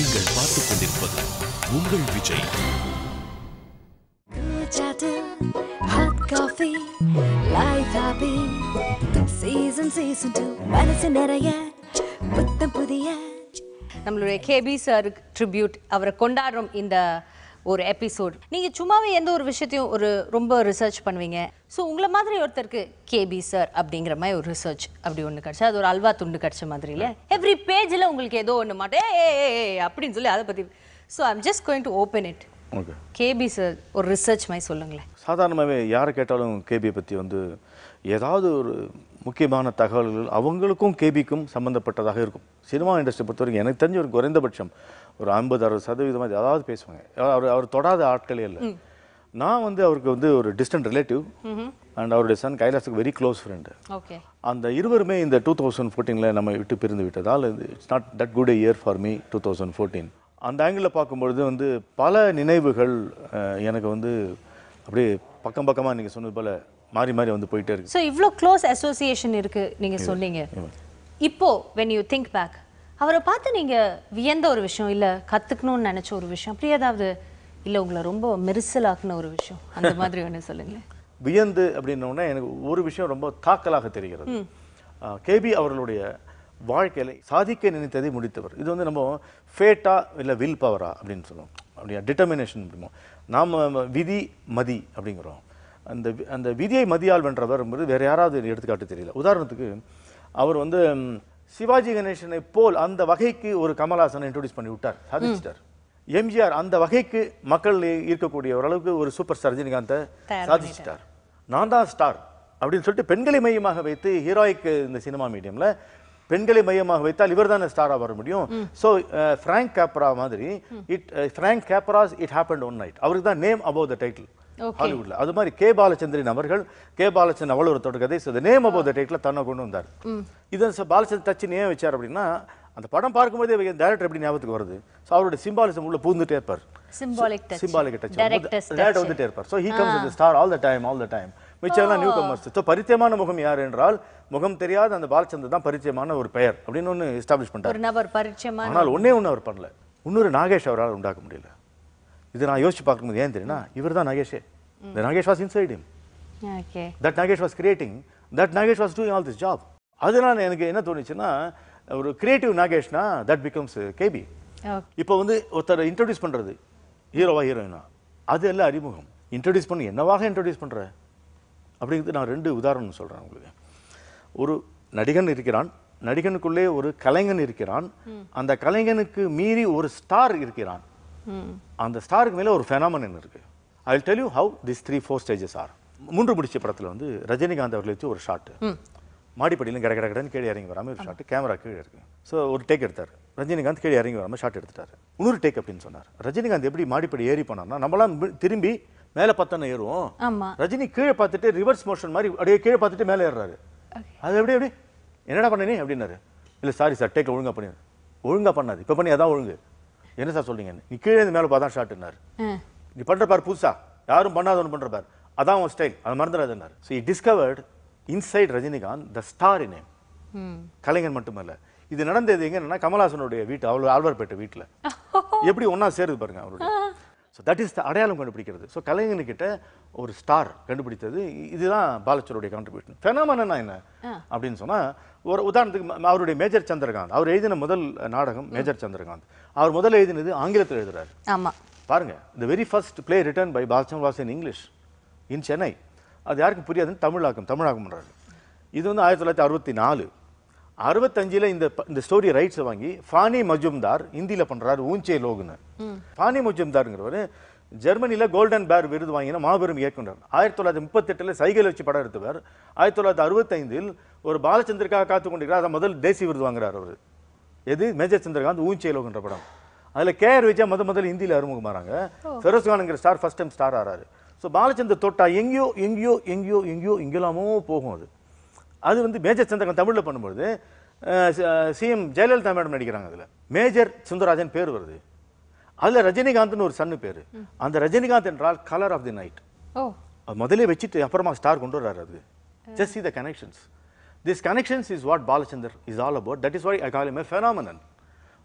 நீங்கள் பார்த்துக் கொண்டிருப்பது உங்கள் விஜய் நம்மளுடைய கேபி சார் ட்ரிபியூட் அவரை கொண்டாடுறோம் இந்த ஒரு எபிசோட் நீங்கள் சும்மாவே எந்த ஒரு விஷயத்தையும் ஒரு ரொம்ப ரிசர்ச் பண்ணுவீங்க ஸோ உங்களை மாதிரி ஒருத்தருக்கு கேபி சார் அப்படிங்கிற மாதிரி ஒரு ரிசர்ச் அப்படி ஒன்று கிடச்சா அது ஒரு அல்வா துண்டு கிடச்ச மாதிரி இல்லை எவ்ரி பேஜில் உங்களுக்கு ஏதோ ஒன்று மாட்டேன் ஏ அப்படின்னு சொல்லி அதை பற்றி so I'm just going to open it KB sir ஒரு ரிசர்ச் மாதிரி சொல்லுங்களேன் சாதாரணமாகவே யாரை கேட்டாலும் கேபியை பற்றி வந்து ஏதாவது ஒரு முக்கியமான தகவல்கள் அவங்களுக்கும் கேபிக்கும் சம்மந்தப்பட்டதாக இருக்கும் சினிமா இண்டஸ்ட்ரி பொறுத்தவரைக்கும் எனக்கு தெரிஞ்ச ஒரு குறைந்தபட்சம் ஒரு ஐம்பது அறுபது சதவீதம் அது ஏதாவது பேசுவாங்க அவர் அவர் தொடாத ஆட்களே இல்லை நான் வந்து அவருக்கு வந்து ஒரு டிஸ்டன்ட் ரிலேட்டிவ் அண்ட் அவருடைய சன் கைலாசுக்கு வெரி க்ளோஸ் ஃப்ரெண்டு அந்த இருவருமே இந்த டூ தௌசண்ட் ஃபோர்டீனில் நம்ம விட்டு பிரிந்து விட்டதால் it's not that good year for me two thousand fourteen அந்த ஆங்கிளில் பார்க்கும்பொழுது வந்து பல நினைவுகள் எனக்கு வந்து அப்படியே பக்கம் பக்கமாக நீங்கள் சொன்னது போல் மாறி மாறி வந்து போயிட்டே இருக்கு ஸோ இவ்வளோ க்ளோஸ் அசோசியேஷன் இருக்குது நீங்கள் சொன்னீங்க இப்போ வென் யூ திங்க் பேக் அவரை பார்த்து நீங்கள் வியந்த ஒரு விஷயம் இல்லை கத்துக்கணும்னு நினச்ச ஒரு விஷயம் அப்படி ஏதாவது இல்லை உங்களை ரொம்ப மெரிசலாக்குன ஒரு விஷயம் அந்த மாதிரி ஒன்று சொல்லுங்க வியந்து அப்படின்னோடனே எனக்கு ஒரு விஷயம் ரொம்ப தாக்கலாக தெரிகிறது கேபி அவர்களுடைய வாழ்க்கையில சாதிக்க நினைத்ததை முடித்தவர் இது வந்து நம்ம ஃபேட்டா இல்லை வில் பவரா அப்படின்னு சொல்லுவோம் அப்படியா டிட்டர்மினேஷன் அப்படிமோ நாம் விதி மதி அப்படிங்கிறோம் அந்த அந்த விதியை மதியால் வென்றவர் என்பது வேறு யாராவது எடுத்துக்காட்டு தெரியல உதாரணத்துக்கு அவர் வந்து சிவாஜி கணேசனை போல் அந்த வகைக்கு ஒரு கமல்ஹாசனை இன்ட்ரோடியூஸ் பண்ணி விட்டார் சாதிச்சிட்டார் எம்ஜிஆர் அந்த வகைக்கு மக்கள் இருக்கக்கூடிய ஓரளவுக்கு ஒரு சூப்பர் ஸ்டார் ரஜினிகாந்தை சாதிச்சிட்டார் நான் தான் ஸ்டார் அப்படின்னு சொல்லிட்டு பெண்களை மையமாக வைத்து ஹீரோயிக் இந்த சினிமா மீடியம்ல பெண்களை மையமாக வைத்தால் இவர் தானே ஸ்டாராக வர முடியும் ஸோ ஃப்ராங்க் கேப்ரா மாதிரி it Frank Capra's it happen one night அவருக்கு தான் நேம் அபவ் த டைட்டில் ஹாலிவுட்ல அது மாதிரி கே பாலச்சந்திரன் அவர்கள் கே பாலச்சந்திரன் அவள் ஒரு தொடர்கதை so name above the title தன்னை கொண்டு வந்தார் இதை பாலச்சந்திர தச்சு ஏன் வச்சார் அப்படின்னா அந்த படம் பார்க்கும்போது டேரக்டர் எப்படி ஞாபகத்துக்கு வருது ஸோ அவருடைய சிம்பாலிசம் உள்ள பூந்துட்டே இருப்பார் சிம்பாலிக் சிம்பாலிக் டச் டேரக்டர் வந்துட்டே இருப்பார் ஸோ ஹீ கம்ஸ் இந்த star all the time all the time மிச்சம்லாம் நியூ கமர்ஸ் ஸோ பரிச்சயமான முகம் யார் என்றால் முகம் தெரியாத அந்த பாலச்சந்தர் தான் பரிச்சயமான ஒரு பெயர் அப்படின்னு ஒன்று எஸ்டாப்ளிஷ் பண்ணிட்டார் ஆனால் ஒன்னே ஒன்று அவர் பண்ணல இன்னொரு நாகேஷ் அவரால் உண்டாக்க முடியல இது நான் யோசிச்சு பார்க்கும்போது ஏன் தெரியும்னா இவர் தான் நகேஷே இந்த Nagesh was inside him that Nagesh was creating that Nagesh was doing all this job அதனால எனக்கு என்ன தோணுச்சுன்னா ஒரு கிரியேட்டிவ் நாகேஷ்னா தட் பிகம்ஸ் கேபி இப்போ வந்து ஒருத்தர் இன்ட்ரடியூஸ் பண்ணுறது ஹீரோவா ஹீரோயினா அது எல்லாம் அறிமுகம் இன்ட்ரடியூஸ் பண்ணி என்னவாக இன்ட்ரடியூஸ் பண்ணுற அப்படிங்கிறது நான் ரெண்டு உதாரணம் சொல்கிறேன் உங்களுக்கு ஒரு நடிகன் இருக்கிறான் நடிகனுக்குள்ளே ஒரு கலைஞன் இருக்கிறான் அந்த கலைஞனுக்கு மீறி ஒரு ஸ்டார் இருக்கிறான் அந்த ஸ்டாருக்கு மேலே ஒரு ஃபெனாமன் இருக்கு I will tell you how this three four stages are மூன்று முடிச்ச படத்தில் வந்து ரஜினிகாந்த் அவர்கள் வச்சு ஒரு ஷாட்டு மாடிப்படியில் கிட கிடன்னு கீழே இறங்கி வராமல் ஒரு ஷாட்டு கேமரா கீழே இருக்கு ஸோ ஒரு டேக் எடுத்தார் ரஜினிகாந்த் கீழே இறங்கி வராமல் ஷாட் எடுத்துட்டார் இன்னொரு டேக் அப்படின்னு சொன்னார் ரஜினிகாந்த் எப்படி மாடிப்படி ஏறி போனார்னா நம்மளாம் திரும்பி மேலே பார்த்தானே ஏறுவோம் ரஜினி கீழே பார்த்துட்டு ரிவர்ஸ் மோஷன் மாதிரி அப்படியே கீழே பார்த்துட்டு மேலே ஏறாரு அது எப்படி எப்படி என்னடா பண்ணனே அப்படின்னாரு இல்லை சாரி சார் டேக் ஒழுங்காக பண்ணி ஒழுங்காக பண்ணாது இப்போ பண்ணி அதான் ஒழுங்கு என்ன சார் சொல்றீங்க நீ கீழே இருந்து மேலே பார்த்தா ஷார்ட்னார் நீ பண்ற பார் புதுசா யாரும் பண்ணாத ஒன்று பண்ற பார் அதான் உன் ஸ்டைல் அது மறந்துடாதுன்னார் so I discovered inside Rajinikanth the star in கலைஞன் மட்டுமல்ல இது நடந்தது எங்கன்னா கமலாசனுடைய வீட்டு அவ்வளோ ஆழ்வார்பேட்டை வீட்டில் எப்படி ஒன்னா சேருது பாருங்க அவருடைய ஸோ தட் இஸ் த அடையாளம் கண்டுபிடிக்கிறது ஸோ கலைஞன்கிட்ட ஒரு ஸ்டார் கண்டுபிடித்தது இதுதான் பாலச்சருடைய கான்ட்ரிபியூஷன் ஃபெனாமனா என்ன அப்படின்னு சொன்னால் ஒரு உதாரணத்துக்கு அவருடைய மேஜர் சந்திரகாந்த் அவர் எழுதின முதல் நாடகம் மேஜர் சந்திரகாந்த் அவர் முதல் எழுதினது ஆங்கிலத்தில் எழுதுறாரு ஆமாம் பாருங்க the very first play written by Balachander was in English in Chennai அது யாருக்கும் புரியாதுன்னு தமிழாக்கம் தமிழாக்கம் பண்ணுறாரு இது வந்து ஆயிரத்தி தொள்ளாயிரத்தி அறுபத்தி நாலு அறுபத்தஞ்சில இந்த இந்த ஸ்டோரி ரைட்ஸை வாங்கி ஃபானி மஜும்தார் இந்தியில பண்றாரு ஊஞ்சே லோகுன்னு ஃபானி மஜும்தாருங்கிறவர் ஜெர்மனியில கோல்டன் பேர் விருது வாங்கின மாபெரும் இயக்குனர் ஆயிரத்தி தொள்ளாயிரத்தி முப்பத்தெட்டில் சைகை வச்சு படம் எடுத்துவார் ஆயிரத்தி தொள்ளாயிரத்தி அறுபத்தைந்தில் ஒரு பாலச்சந்திரக்காக காத்து கொண்டிருக்கிறார் அதை முதல் தேசிய விருது வாங்குறார் அவர் எது மேஜர் சந்திரகாந்த் ஊஞ்சே லோகுன்ற படம் அதில் கேஆர் விஜயா முத முதல் ஹிந்தியில் அறிமுகமாறாங்க ஃபெரோஸ்கானுங்கிற ஸ்டார் ஃபர்ஸ்ட் டைம் ஸ்டார் ஆறாரு ஸோ பாலச்சந்தர் தொட்டா எங்கேயோ எங்கேயோ எங்கேயோ எங்கேயோ இங்கிலாமோ போகும் அது அது வந்து மேஜர் சந்திரகாந்த் தமிழில் பண்ணும்போது சிஎம் ஜெயலலிதா மேடம் நடிக்கிறாங்க அதில் மேஜர் சுந்தரராஜன் பேர் வருது அதில் ரஜினிகாந்த்னு ஒரு சன்னு பேர் அந்த ரஜினிகாந்த் என்றால் கலர் ஆஃப் தி நைட் முதலே வச்சுட்டு அப்புறமா ஸ்டார் கொண்டு வர்றாரு அது just see the connections this connections is what Balachander is all about that is why I call him phenomenon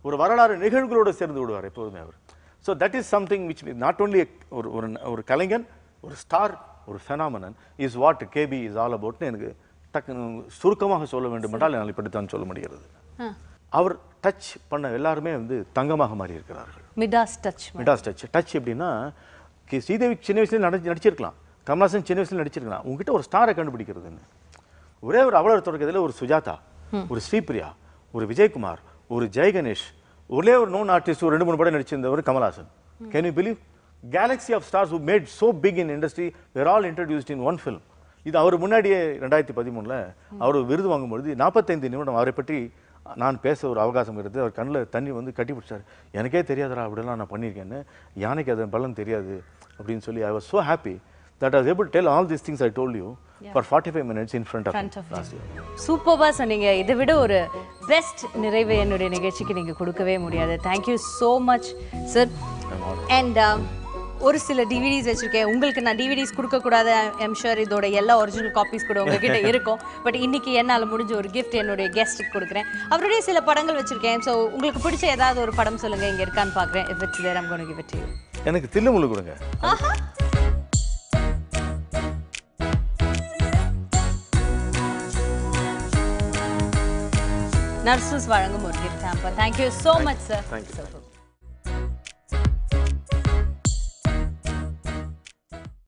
ஒரு வரலாறு நிகழ்வுகளோடு சேர்ந்து விடுவார் எப்போதுமே அவர் so that is something which not only ஒரு ஒரு கலைஞன் ஒரு ஸ்டார் ஒரு phenomenon is what KB is all அபவுட்னு எனக்கு டக்கு சுருக்கமாக சொல்ல வேண்டும் என்றால் என்னால் இப்படித்தான் சொல்ல முடிகிறது அவர் டச் பண்ண எல்லாருமே வந்து தங்கமாக மாறி இருக்கிறார்கள் Midas touch Midas touch touch எப்படின்னா ஸ்ரீதேவி சின்ன வயசுல நடிச்சு நடிச்சிருக்கலாம் கமலாசன் சின்ன வயசுல நடிச்சிருக்கலாம் உங்ககிட்ட ஒரு ஸ்டாரை கண்டுபிடிக்கிறதுன்னு ஒரே ஒரு அவலர் தொடக்கத்தில் ஒரு சுஜாதா ஒரு ஸ்ரீபிரியா ஒரு விஜயகுமார் ஒரு ஜெயகணேஷ் ஒரே ஒரு நோன் ஆர்டிஸ்ட் ஒரு ரெண்டு மூணு படம் நடிச்சிருந்தவர் Kamal Haasan can you believe galaxy of stars made so big in industry where all introduced in one film இது அவர் முன்னாடியே ரெண்டாயிரத்தி பதிமூணில் அவர் விருது வாங்கும்பொழுது நாற்பத்தைந்து நிமிடம் அவரை பற்றி நான் பேச ஒரு அவகாசம் இருந்தது அவர் கண்ணில் தண்ணி வந்து கட்டி பிடிச்சார் எனக்கே தெரியாதரா அப்படிலாம் நான் பண்ணியிருக்கேன்னு யானைக்கு அதன் பலன் தெரியாது அப்படின்னு சொல்லி I was so happy that as able tell all this things I told you for forty five minutes in front of last சூப்பராக சொன்னீங்க இதை விட ஒரு பெஸ்ட் நிறைவு என்னுடைய நிகழ்ச்சிக்கு நீங்கள் கொடுக்கவே முடியாது thank you so much sir and ஒரு சில டிவிடிஸ் வச்சுருக்கேன் உங்களுக்கு நான் டிவிடிஸ் கூடாது எம் ஷுர் இதோட எல்லா ஒரிஜினல் காப்பீஸ் கூட உங்ககிட்ட இருக்கும் பட் இன்னைக்கு என்னால் முடிஞ்ச ஒரு கிஃப்ட் என்னுடைய கெஸ்ட்டுக்கு கொடுக்குறேன் அவருடைய சில படங்கள் வச்சுருக்கேன் ஸோ உங்களுக்கு பிடிச்ச ஏதாவது ஒரு படம் சொல்லுங்கள் இங்கே இருக்கான்னு பார்க்குறேன் இஃப் எனக்கு தில்லுமுள்ளு கொடுங்க நர்சஸ் வழங்கும் ஒரு gift sample thank you so much sir thank you